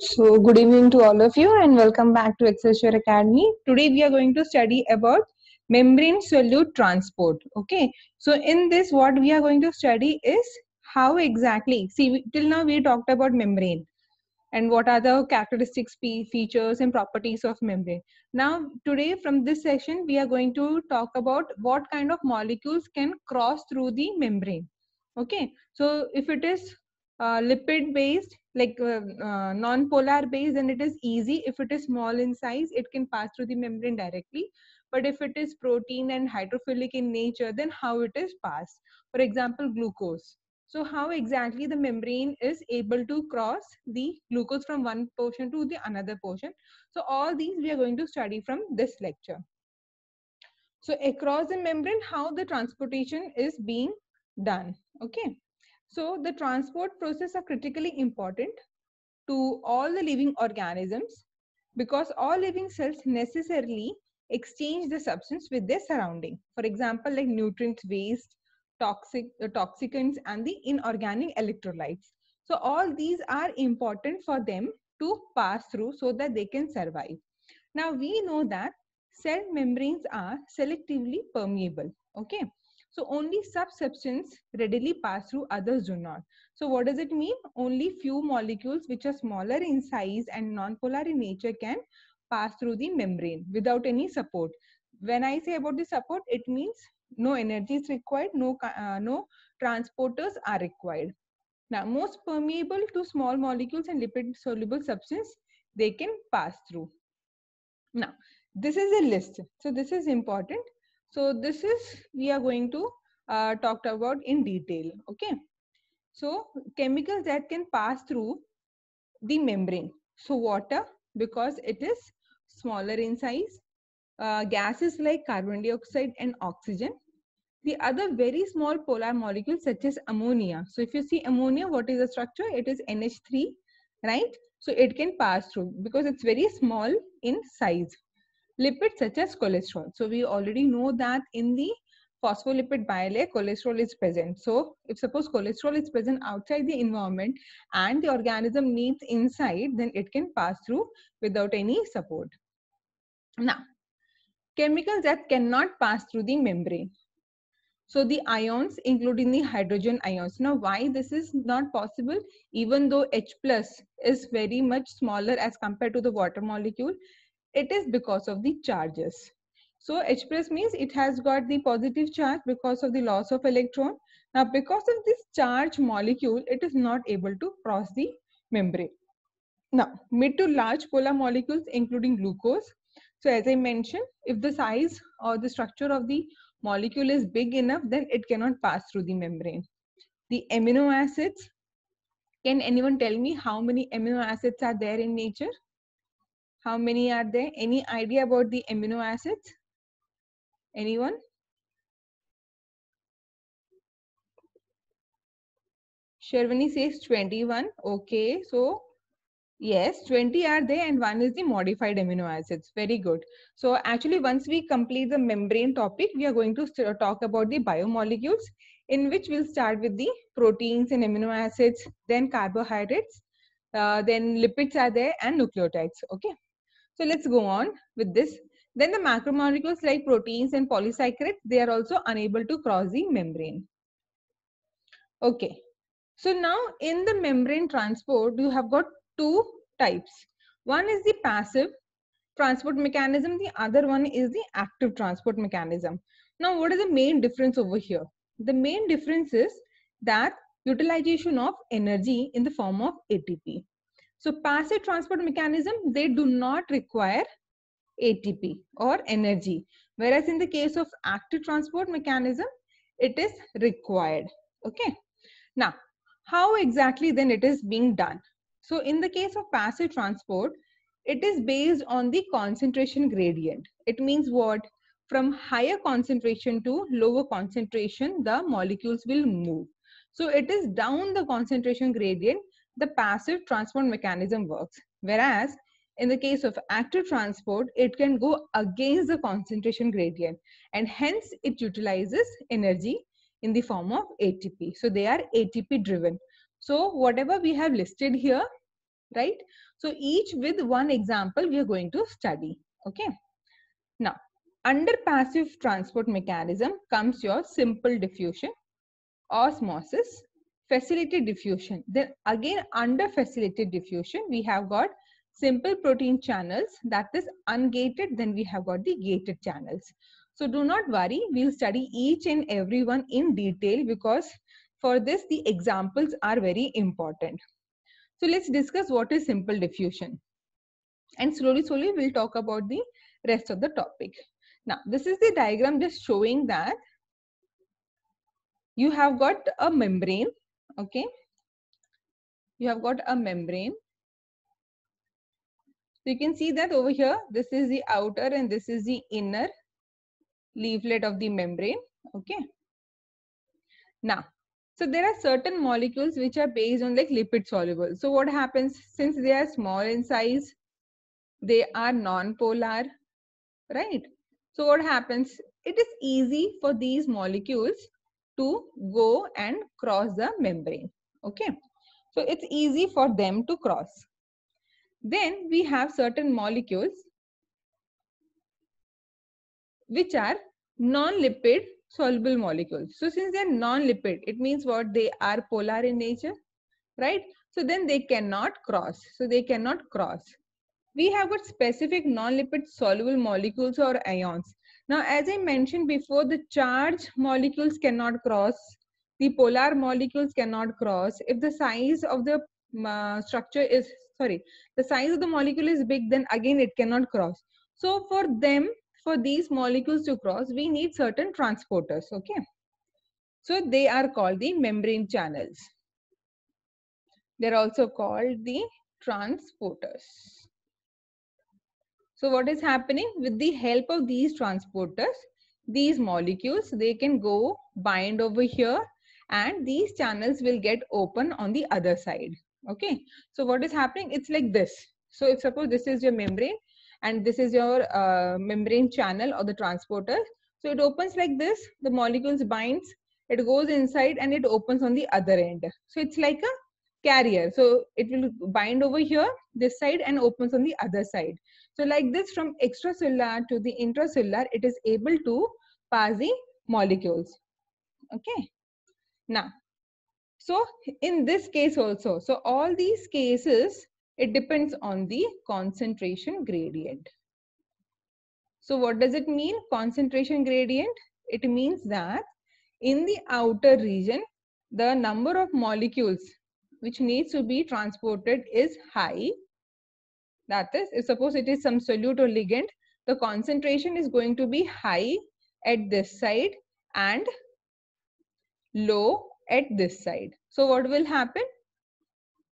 So, good evening to all of you and welcome back to Excelsior Academy. Today, we are going to study about membrane solute transport. Okay, so in this, what we are going to study is how exactly, see, till now we talked about membrane and what are the characteristics, features, and properties of membrane. Now, today, from this session, we are going to talk about what kind of molecules can cross through the membrane okay so if it is uh, lipid based like uh, uh, non-polar based and it is easy if it is small in size it can pass through the membrane directly but if it is protein and hydrophilic in nature then how it is passed for example glucose so how exactly the membrane is able to cross the glucose from one portion to the another portion so all these we are going to study from this lecture so across the membrane how the transportation is being done okay so the transport process are critically important to all the living organisms because all living cells necessarily exchange the substance with their surrounding. For example, like nutrients, waste, toxic uh, toxicants, and the inorganic electrolytes. So all these are important for them to pass through so that they can survive. Now we know that cell membranes are selectively permeable. Okay. So only sub readily pass through, others do not. So what does it mean? Only few molecules which are smaller in size and non-polar in nature can pass through the membrane without any support. When I say about the support, it means no energy is required, no, uh, no transporters are required. Now, most permeable to small molecules and lipid-soluble substance, they can pass through. Now, this is a list. So this is important. So this is we are going to uh, talk about in detail. Okay. So chemicals that can pass through the membrane. So water because it is smaller in size. Uh, gases like carbon dioxide and oxygen. The other very small polar molecules such as ammonia. So if you see ammonia, what is the structure? It is NH3, right? So it can pass through because it's very small in size lipids such as cholesterol. So we already know that in the phospholipid bilayer, cholesterol is present. So if suppose cholesterol is present outside the environment and the organism needs inside, then it can pass through without any support. Now, chemicals that cannot pass through the membrane. So the ions, including the hydrogen ions. Now, why this is not possible? Even though H plus is very much smaller as compared to the water molecule, it is because of the charges. So H plus means it has got the positive charge because of the loss of electron. Now because of this charge molecule, it is not able to cross the membrane. Now mid to large polar molecules including glucose. So as I mentioned, if the size or the structure of the molecule is big enough, then it cannot pass through the membrane. The amino acids, can anyone tell me how many amino acids are there in nature? How many are there? Any idea about the amino acids? Anyone? Sherwani says 21. Okay, so yes, 20 are there and one is the modified amino acids. Very good. So actually once we complete the membrane topic, we are going to talk about the biomolecules in which we'll start with the proteins and amino acids, then carbohydrates, uh, then lipids are there and nucleotides. Okay. So let's go on with this. Then the macromolecules like proteins and polysaccharides, they are also unable to cross the membrane. Okay. So now in the membrane transport, you have got two types. One is the passive transport mechanism. The other one is the active transport mechanism. Now, what is the main difference over here? The main difference is that utilization of energy in the form of ATP. So passive transport mechanism, they do not require ATP or energy. Whereas in the case of active transport mechanism, it is required. Okay. Now, how exactly then it is being done? So in the case of passive transport, it is based on the concentration gradient. It means what? From higher concentration to lower concentration, the molecules will move. So it is down the concentration gradient the passive transport mechanism works. Whereas in the case of active transport, it can go against the concentration gradient and hence it utilizes energy in the form of ATP. So they are ATP driven. So whatever we have listed here, right? So each with one example we are going to study, okay? Now, under passive transport mechanism comes your simple diffusion, osmosis facilitated diffusion. Then again under facilitated diffusion, we have got simple protein channels that is ungated, then we have got the gated channels. So do not worry, we'll study each and every one in detail because for this the examples are very important. So let's discuss what is simple diffusion. And slowly, slowly we'll talk about the rest of the topic. Now this is the diagram just showing that you have got a membrane okay you have got a membrane so you can see that over here this is the outer and this is the inner leaflet of the membrane okay now so there are certain molecules which are based on like lipid soluble so what happens since they are small in size they are non-polar right so what happens it is easy for these molecules to go and cross the membrane. Okay. So it's easy for them to cross. Then we have certain molecules which are non-lipid soluble molecules. So since they're non-lipid, it means what they are polar in nature, right? So then they cannot cross. So they cannot cross. We have got specific non-lipid soluble molecules or ions. Now, as I mentioned before, the charge molecules cannot cross, the polar molecules cannot cross. If the size of the mm, uh, structure is, sorry, the size of the molecule is big, then again it cannot cross. So for them, for these molecules to cross, we need certain transporters, okay? So they are called the membrane channels. They're also called the transporters. So what is happening with the help of these transporters, these molecules, they can go bind over here and these channels will get open on the other side. Okay. So what is happening? It's like this. So if suppose this is your membrane and this is your uh, membrane channel or the transporter. So it opens like this, the molecules binds, it goes inside and it opens on the other end. So it's like a carrier. So it will bind over here, this side and opens on the other side. So like this from extracellular to the intracellular, it is able to pass the molecules. Okay. Now, so in this case also, so all these cases, it depends on the concentration gradient. So what does it mean? Concentration gradient? It means that in the outer region, the number of molecules which needs to be transported is high that is, if suppose it is some solute or ligand, the concentration is going to be high at this side and low at this side. So what will happen?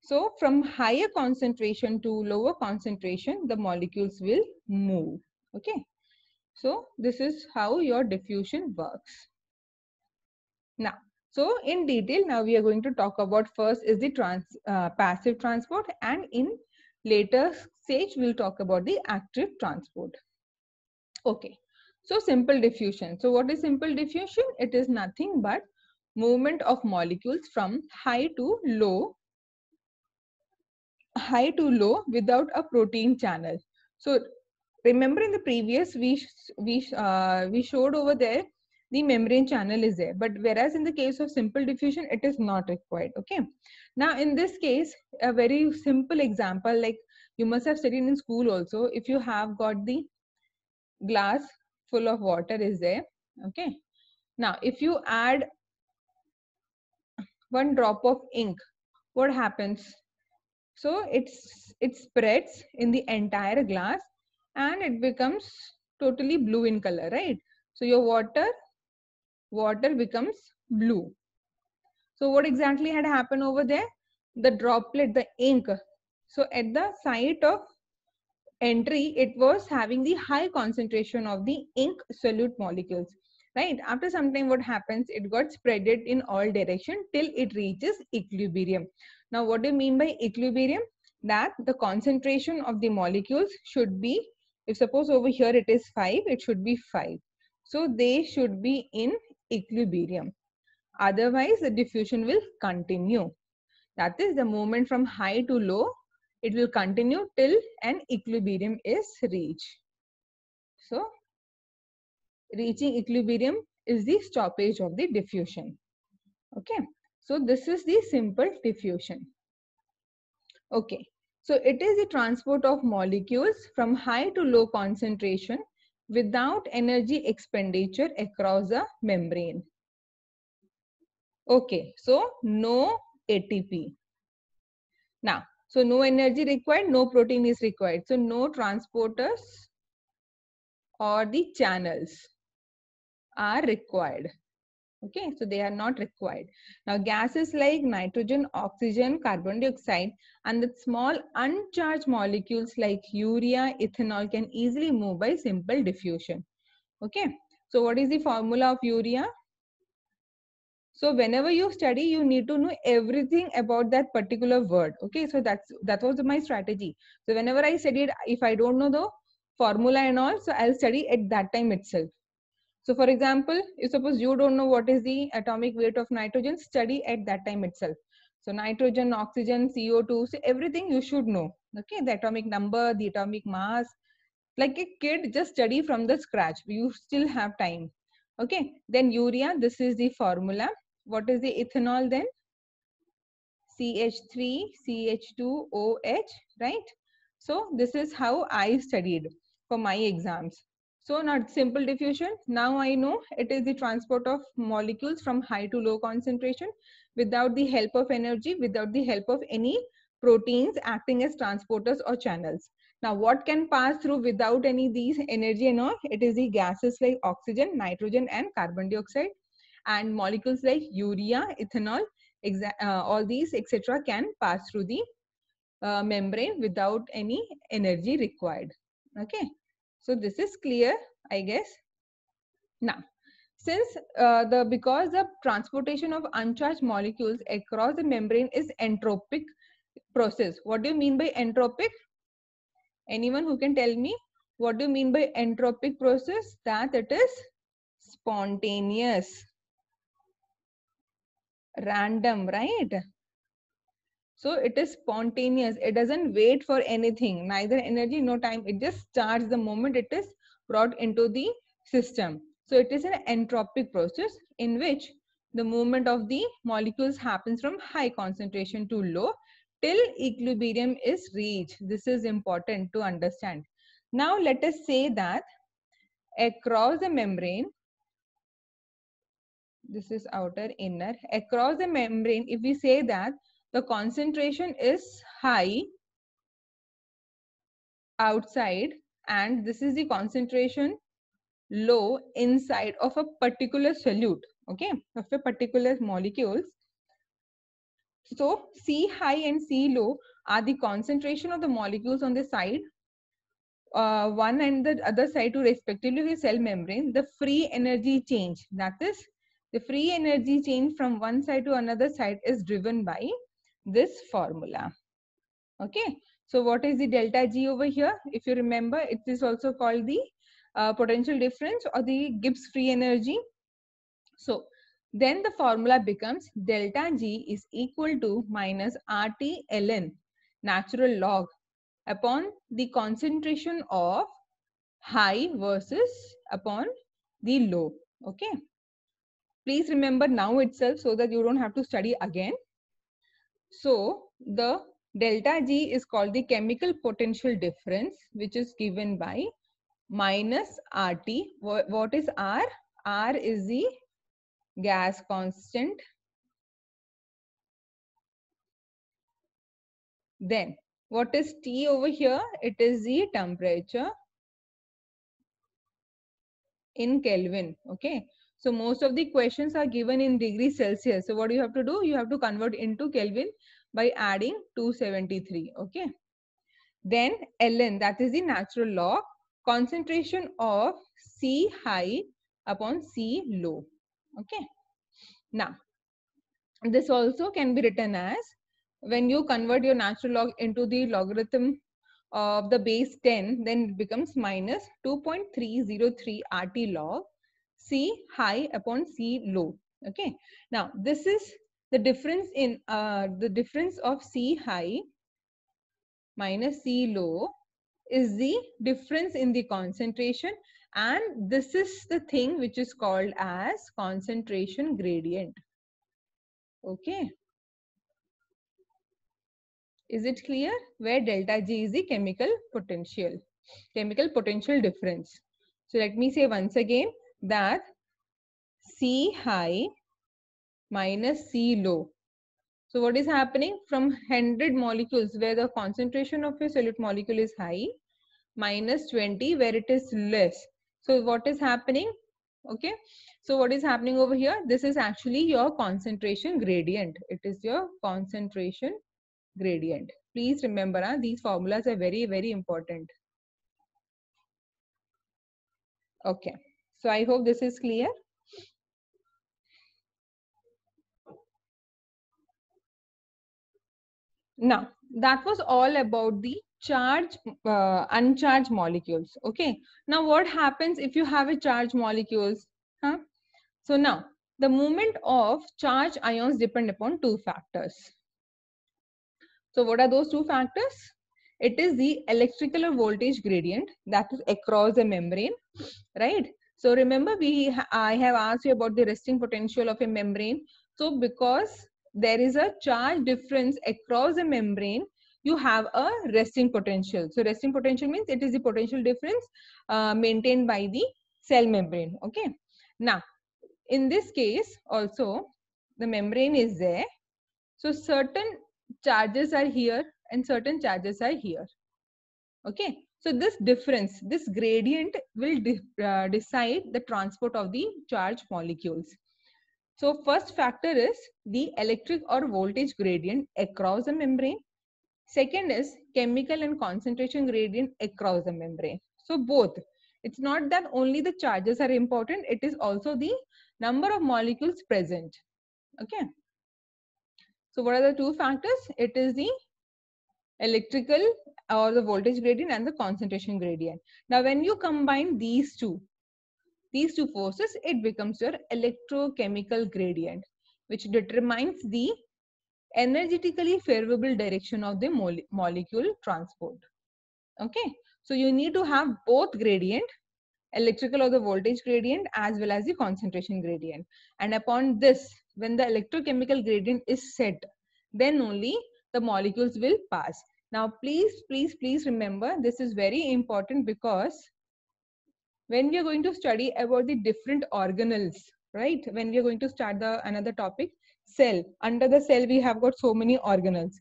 So from higher concentration to lower concentration, the molecules will move. Okay. So this is how your diffusion works. Now, so in detail, now we are going to talk about first is the trans, uh, passive transport and in Later stage, we'll talk about the active transport. Okay, so simple diffusion. So what is simple diffusion? It is nothing but movement of molecules from high to low, high to low without a protein channel. So remember in the previous we we uh, we showed over there the membrane channel is there. But whereas in the case of simple diffusion, it is not required. Okay. Now, in this case, a very simple example, like you must have studied in school also, if you have got the glass full of water is there. Okay. Now, if you add one drop of ink, what happens? So it's it spreads in the entire glass and it becomes totally blue in color, right? So your water water becomes blue. So what exactly had happened over there? The droplet, the ink. So at the site of entry, it was having the high concentration of the ink solute molecules. Right? After some time, what happens? It got spreaded in all direction till it reaches equilibrium. Now, what do you mean by equilibrium? That the concentration of the molecules should be, if suppose over here it is 5, it should be 5. So they should be in equilibrium. Otherwise, the diffusion will continue. That is the movement from high to low, it will continue till an equilibrium is reached. So, reaching equilibrium is the stoppage of the diffusion. Okay, so this is the simple diffusion. Okay, so it is the transport of molecules from high to low concentration without energy expenditure across the membrane. Okay, so no ATP. Now, so no energy required, no protein is required. So no transporters or the channels are required okay so they are not required now gases like nitrogen oxygen carbon dioxide and the small uncharged molecules like urea ethanol can easily move by simple diffusion okay so what is the formula of urea so whenever you study you need to know everything about that particular word okay so that's that was my strategy so whenever i studied if i don't know the formula and all so i'll study at that time itself so for example, if suppose you don't know what is the atomic weight of nitrogen, study at that time itself. So nitrogen, oxygen, CO2, so everything you should know. Okay, the atomic number, the atomic mass. Like a kid, just study from the scratch. You still have time. Okay, then urea, this is the formula. What is the ethanol then? CH3, ch 20 right? So this is how I studied for my exams. So not simple diffusion. Now I know it is the transport of molecules from high to low concentration without the help of energy, without the help of any proteins acting as transporters or channels. Now what can pass through without any these energy and all? It is the gases like oxygen, nitrogen and carbon dioxide and molecules like urea, ethanol, uh, all these etc. can pass through the uh, membrane without any energy required. Okay. So this is clear, I guess. Now, since uh, the because the transportation of uncharged molecules across the membrane is entropic process. What do you mean by entropic? Anyone who can tell me what do you mean by entropic process? That it is spontaneous, random, right? so it is spontaneous it doesn't wait for anything neither energy no time it just starts the moment it is brought into the system so it is an entropic process in which the movement of the molecules happens from high concentration to low till equilibrium is reached this is important to understand now let us say that across the membrane this is outer inner across the membrane if we say that the concentration is high outside and this is the concentration low inside of a particular solute okay of a particular molecules so c high and c low are the concentration of the molecules on the side uh, one and the other side to respectively the cell membrane the free energy change that is the free energy change from one side to another side is driven by this formula. Okay, so what is the delta G over here? If you remember, it is also called the uh, potential difference or the Gibbs free energy. So then the formula becomes delta G is equal to minus RT ln natural log upon the concentration of high versus upon the low. Okay. Please remember now itself so that you don't have to study again. So the delta G is called the chemical potential difference, which is given by minus RT. what is R? R is the gas constant. Then what is T over here? It is the temperature in Kelvin. Okay. So most of the questions are given in degree Celsius. So what do you have to do? You have to convert into Kelvin by adding 273 okay then ln that is the natural log, concentration of c high upon c low okay now this also can be written as when you convert your natural log into the logarithm of the base 10 then it becomes minus 2.303 rt log c high upon c low okay now this is the difference in uh, the difference of C high minus C low is the difference in the concentration and this is the thing which is called as concentration gradient. Okay. Is it clear? Where delta G is the chemical potential, chemical potential difference. So let me say once again that C high minus C low. So what is happening from 100 molecules where the concentration of a solute molecule is high minus 20 where it is less. So what is happening? Okay. So what is happening over here? This is actually your concentration gradient. It is your concentration gradient. Please remember huh, ah, these formulas are very, very important. Okay. So I hope this is clear. Now, that was all about the charge uh, uncharged molecules okay now what happens if you have a charged molecules huh? so now the movement of charged ions depend upon two factors so what are those two factors it is the electrical or voltage gradient that is across the membrane right so remember we i have asked you about the resting potential of a membrane so because there is a charge difference across the membrane you have a resting potential so resting potential means it is the potential difference uh, maintained by the cell membrane okay now in this case also the membrane is there so certain charges are here and certain charges are here okay so this difference this gradient will de uh, decide the transport of the charge molecules so first factor is the electric or voltage gradient across the membrane. Second is chemical and concentration gradient across the membrane. So both. It's not that only the charges are important. It is also the number of molecules present. Okay. So what are the two factors? It is the electrical or the voltage gradient and the concentration gradient. Now when you combine these two, these two forces, it becomes your electrochemical gradient, which determines the energetically favorable direction of the mole molecule transport. Okay, so you need to have both gradient, electrical or the voltage gradient as well as the concentration gradient. And upon this, when the electrochemical gradient is set, then only the molecules will pass. Now, please, please, please remember this is very important because when we are going to study about the different organelles right when we are going to start the another topic cell under the cell we have got so many organelles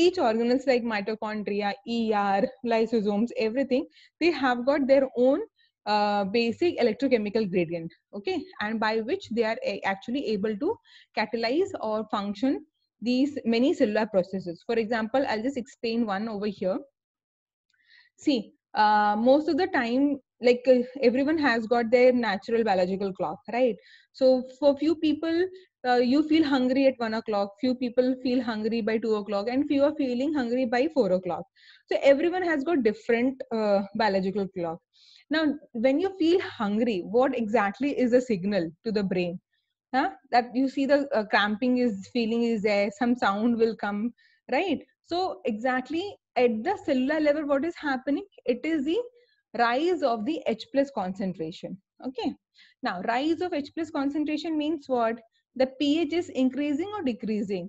each organelles like mitochondria er lysosomes everything they have got their own uh, basic electrochemical gradient okay and by which they are eh, actually able to catalyze or function these many cellular processes for example i'll just explain one over here see uh, most of the time like uh, everyone has got their natural biological clock right so for few people uh, you feel hungry at one o'clock few people feel hungry by two o'clock and few are feeling hungry by four o'clock so everyone has got different uh, biological clock now when you feel hungry what exactly is the signal to the brain huh? that you see the uh, cramping is feeling is there some sound will come right so exactly at the cellular level what is happening it is the rise of the h plus concentration okay now rise of h plus concentration means what the ph is increasing or decreasing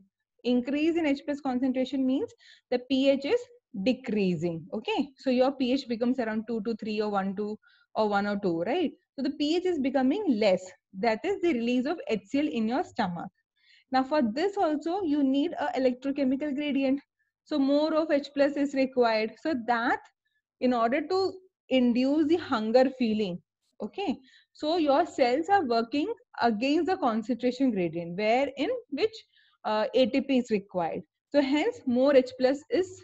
increase in h plus concentration means the ph is decreasing okay so your ph becomes around 2 to 3 or 1 to or 1 or 2 right so the ph is becoming less that is the release of hcl in your stomach now for this also you need a electrochemical gradient so more of H plus is required. So that in order to induce the hunger feeling, okay? So your cells are working against the concentration gradient where in which uh, ATP is required. So hence more H plus is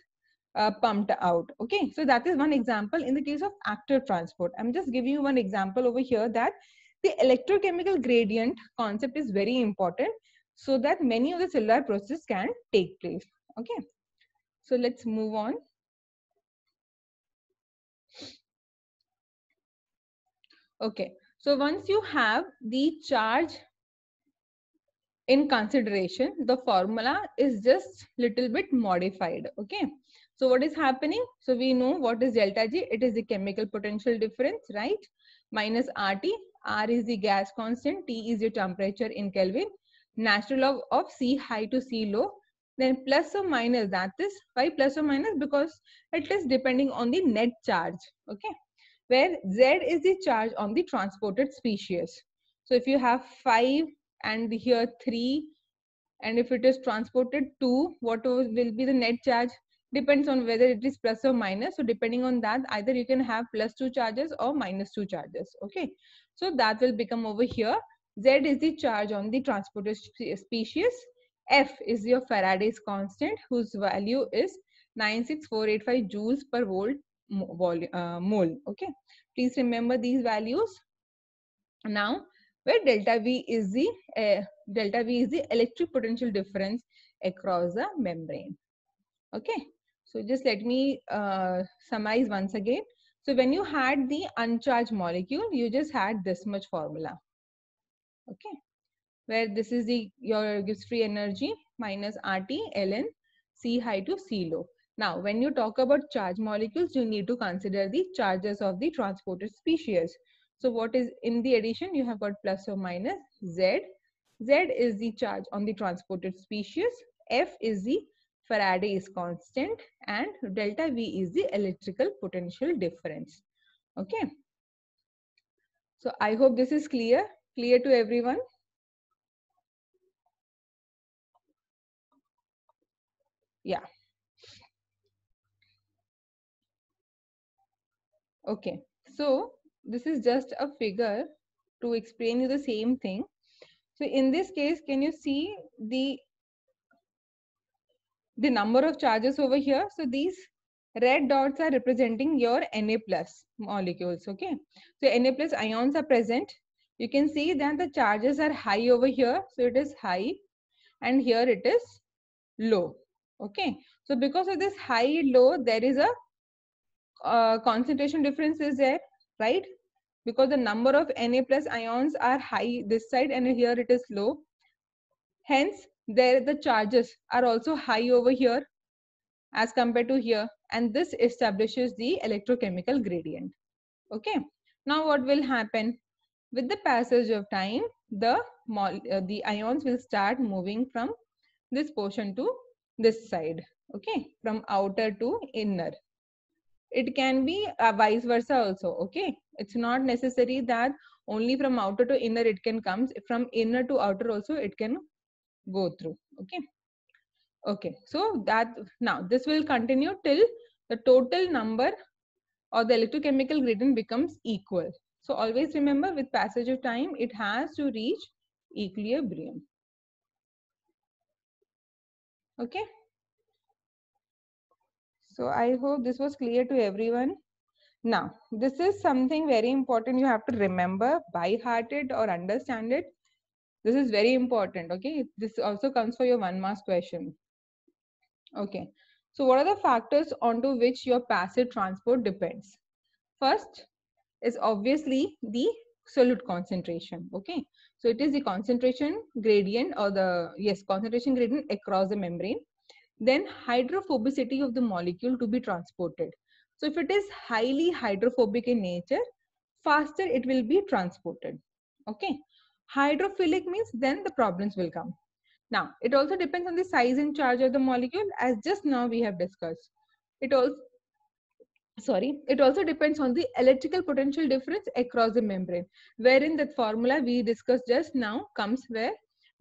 uh, pumped out. Okay, so that is one example in the case of active transport. I'm just giving you one example over here that the electrochemical gradient concept is very important so that many of the cellular processes can take place. Okay. So let's move on. Okay, so once you have the charge in consideration, the formula is just little bit modified, okay? So what is happening? So we know what is delta G, it is the chemical potential difference, right? Minus RT, R is the gas constant, T is the temperature in Kelvin, natural log of, of C high to C low, then plus or minus that is why plus or minus because it is depending on the net charge okay where z is the charge on the transported species so if you have 5 and here 3 and if it is transported 2 what will be the net charge depends on whether it is plus or minus so depending on that either you can have plus 2 charges or minus 2 charges okay so that will become over here z is the charge on the transported species F is your Faraday's constant whose value is 96485 joules per volt volume, uh, mole. Okay, please remember these values. Now, where delta V is the uh, delta V is the electric potential difference across the membrane. Okay, so just let me uh, summarize once again. So when you had the uncharged molecule, you just had this much formula. Okay, where this is the your Gibbs free energy minus RT ln C high to C low. Now, when you talk about charge molecules, you need to consider the charges of the transported species. So what is in the addition, you have got plus or minus Z. Z is the charge on the transported species. F is the Faraday's constant and delta V is the electrical potential difference. Okay. So I hope this is clear, clear to everyone. yeah okay so this is just a figure to explain you the same thing so in this case can you see the the number of charges over here so these red dots are representing your na plus molecules okay so na plus ions are present you can see that the charges are high over here so it is high and here it is low okay so because of this high low there is a uh, concentration difference is there right because the number of na plus ions are high this side and here it is low hence there the charges are also high over here as compared to here and this establishes the electrochemical gradient okay now what will happen with the passage of time the uh, the ions will start moving from this portion to this side okay from outer to inner it can be uh, vice versa also okay it's not necessary that only from outer to inner it can comes from inner to outer also it can go through okay okay so that now this will continue till the total number or the electrochemical gradient becomes equal so always remember with passage of time it has to reach equilibrium okay so i hope this was clear to everyone now this is something very important you have to remember by heart it or understand it this is very important okay this also comes for your one mass question okay so what are the factors onto which your passive transport depends first is obviously the solute concentration okay so it is the concentration gradient or the yes concentration gradient across the membrane then hydrophobicity of the molecule to be transported so if it is highly hydrophobic in nature faster it will be transported okay hydrophilic means then the problems will come now it also depends on the size and charge of the molecule as just now we have discussed it also sorry it also depends on the electrical potential difference across the membrane wherein the formula we discussed just now comes where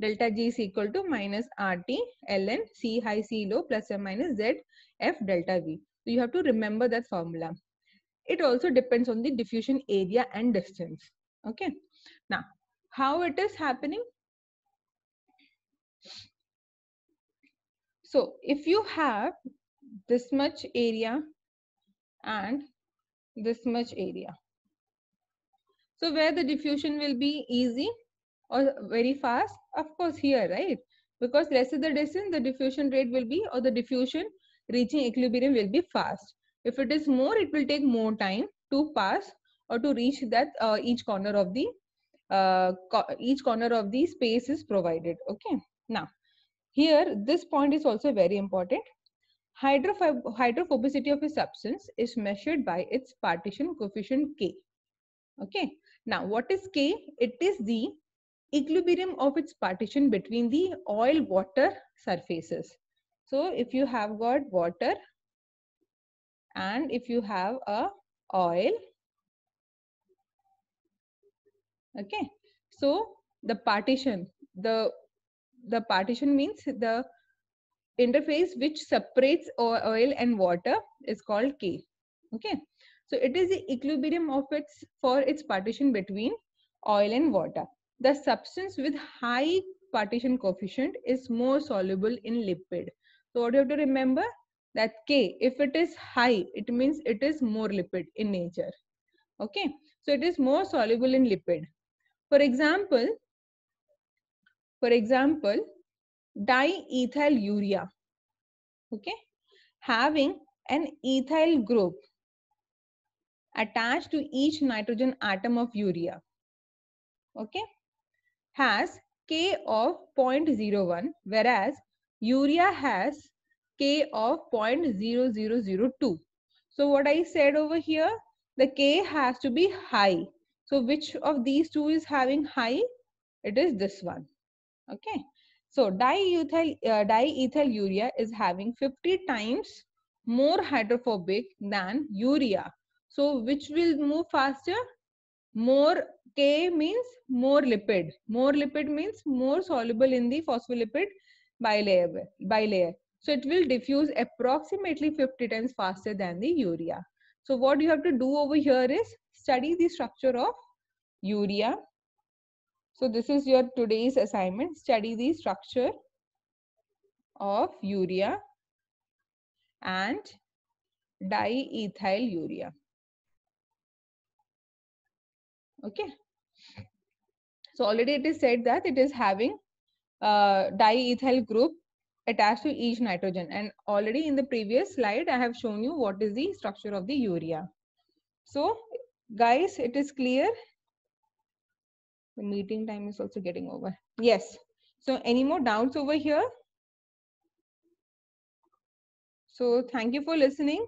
delta g is equal to minus rt ln c high c low plus or minus z f delta v so you have to remember that formula it also depends on the diffusion area and distance okay now how it is happening so if you have this much area and this much area. So where the diffusion will be easy or very fast, of course here, right? Because rest of the distance, the diffusion rate will be, or the diffusion reaching equilibrium will be fast. If it is more, it will take more time to pass or to reach that uh, each corner of the uh, co each corner of the space is provided. Okay. Now, here this point is also very important hydrophobicity of a substance is measured by its partition coefficient K. Okay. Now, what is K? It is the equilibrium of its partition between the oil water surfaces. So, if you have got water and if you have a oil, okay. So, the partition, the the partition means the interface which separates oil and water is called K. Okay. So it is the equilibrium of its for its partition between oil and water. The substance with high partition coefficient is more soluble in lipid. So what you have to remember that K, if it is high, it means it is more lipid in nature. Okay. So it is more soluble in lipid. For example, for example, Diethyl urea, okay having an ethyl group attached to each nitrogen atom of urea okay has k of 0.01 whereas urea has k of 0.0002 so what i said over here the k has to be high so which of these two is having high it is this one okay so diethyl, uh, diethyl urea is having 50 times more hydrophobic than urea. So which will move faster? More K means more lipid. More lipid means more soluble in the phospholipid bilayer. bilayer. So it will diffuse approximately 50 times faster than the urea. So what you have to do over here is study the structure of urea so this is your today's assignment. Study the structure of urea and diethyl urea. Okay. So already it is said that it is having a uh, diethyl group attached to each nitrogen. And already in the previous slide, I have shown you what is the structure of the urea. So guys, it is clear the meeting time is also getting over. Yes. So any more doubts over here? So thank you for listening.